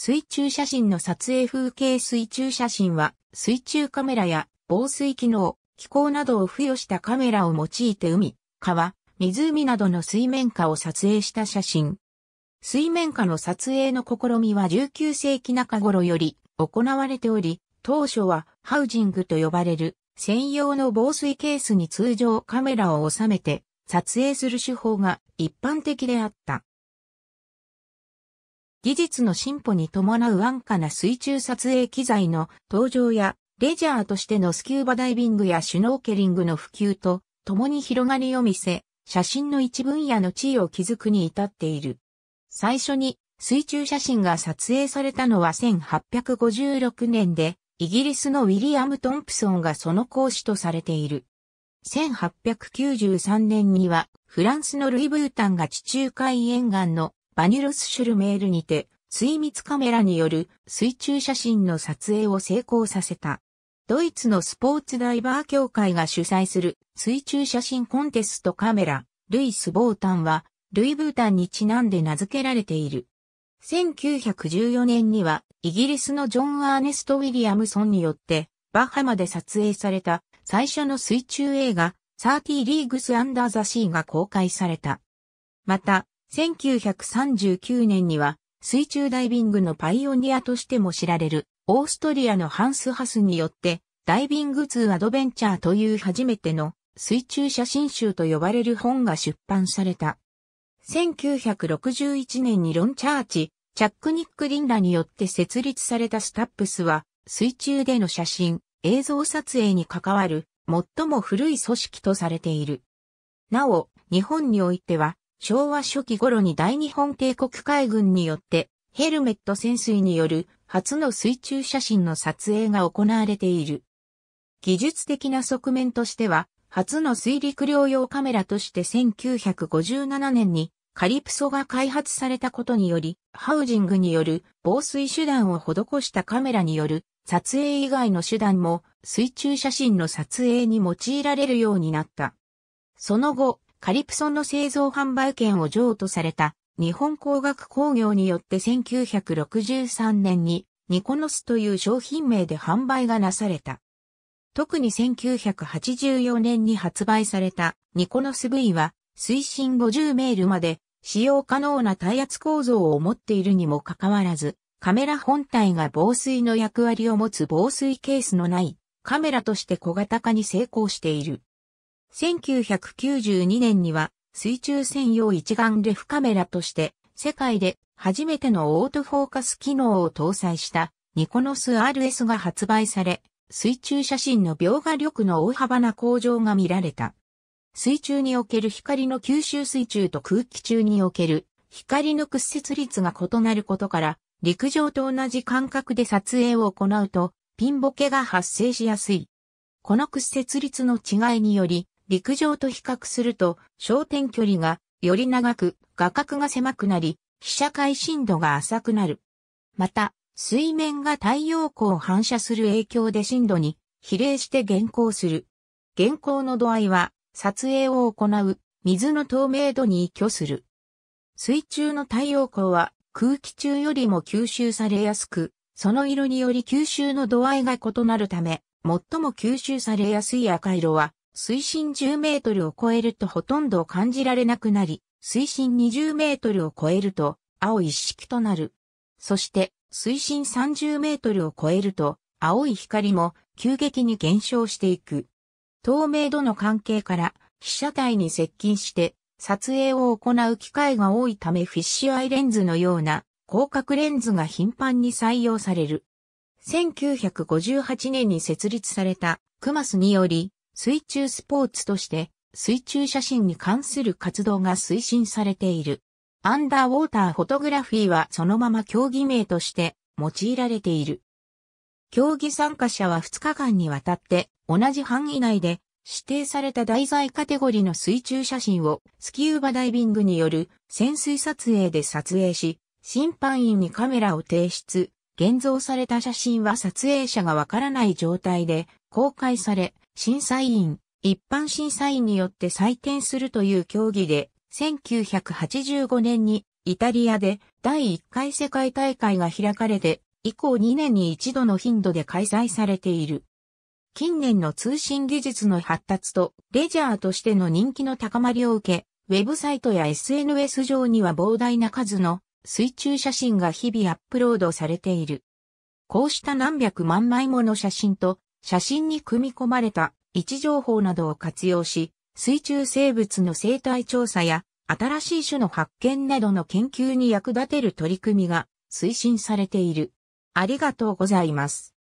水中写真の撮影風景水中写真は、水中カメラや防水機能、気候などを付与したカメラを用いて海、川、湖などの水面下を撮影した写真。水面下の撮影の試みは19世紀中頃より行われており、当初はハウジングと呼ばれる専用の防水ケースに通常カメラを収めて撮影する手法が一般的であった。技術の進歩に伴う安価な水中撮影機材の登場や、レジャーとしてのスキューバダイビングやシュノーケリングの普及と、共に広がりを見せ、写真の一分野の地位を築くに至っている。最初に水中写真が撮影されたのは1856年で、イギリスのウィリアム・トンプソンがその講師とされている。1893年には、フランスのルイ・ブータンが地中海沿岸のバニュロスシュルメールにて、水密カメラによる水中写真の撮影を成功させた。ドイツのスポーツダイバー協会が主催する水中写真コンテストカメラ、ルイス・ボータンは、ルイ・ブータンにちなんで名付けられている。1914年には、イギリスのジョン・アーネスト・ウィリアムソンによって、バハマで撮影された最初の水中映画、サーティー・リーグス・アンダー・ザ・シーが公開された。また、1939年には水中ダイビングのパイオニアとしても知られるオーストリアのハンス・ハスによってダイビング2アドベンチャーという初めての水中写真集と呼ばれる本が出版された。1961年にロンチャーチ、チャック・ニック・リンらによって設立されたスタップスは水中での写真、映像撮影に関わる最も古い組織とされている。なお、日本においては昭和初期頃に大日本帝国海軍によってヘルメット潜水による初の水中写真の撮影が行われている。技術的な側面としては、初の水陸両用カメラとして1957年にカリプソが開発されたことにより、ハウジングによる防水手段を施したカメラによる撮影以外の手段も水中写真の撮影に用いられるようになった。その後、カリプソンの製造販売権を譲渡された日本工学工業によって1963年にニコノスという商品名で販売がなされた。特に1984年に発売されたニコノス V は水深50メールまで使用可能な耐圧構造を持っているにもかかわらず、カメラ本体が防水の役割を持つ防水ケースのないカメラとして小型化に成功している。1992年には水中専用一眼レフカメラとして世界で初めてのオートフォーカス機能を搭載したニコノス RS が発売され、水中写真の描画力の大幅な向上が見られた。水中における光の吸収水中と空気中における光の屈折率が異なることから、陸上と同じ間隔で撮影を行うと、ピンボケが発生しやすい。この屈折率の違いにより、陸上と比較すると、焦点距離がより長く、画角が狭くなり、被写界深度が浅くなる。また、水面が太陽光を反射する影響で深度に比例して減光する。減光の度合いは、撮影を行う水の透明度に依拠する。水中の太陽光は空気中よりも吸収されやすく、その色により吸収の度合いが異なるため、最も吸収されやすい赤色は水深10メートルを超えるとほとんど感じられなくなり、水深20メートルを超えると青一色となる。そして、水深30メートルを超えると、青い光も急激に減少していく。透明度の関係から被写体に接近して撮影を行う機会が多いためフィッシュアイレンズのような広角レンズが頻繁に採用される。1958年に設立されたクマスにより水中スポーツとして水中写真に関する活動が推進されている。アンダーウォーターフォトグラフィーはそのまま競技名として用いられている。競技参加者は2日間にわたって同じ範囲内で指定された題材カテゴリの水中写真をスキューバダイビングによる潜水撮影で撮影し、審判員にカメラを提出、現像された写真は撮影者がわからない状態で公開され、審査員、一般審査員によって採点するという競技で、1985年にイタリアで第1回世界大会が開かれて、以降2年に一度の頻度で開催されている。近年の通信技術の発達とレジャーとしての人気の高まりを受け、ウェブサイトや SNS 上には膨大な数の水中写真が日々アップロードされている。こうした何百万枚もの写真と写真に組み込まれた位置情報などを活用し、水中生物の生態調査や新しい種の発見などの研究に役立てる取り組みが推進されている。ありがとうございます。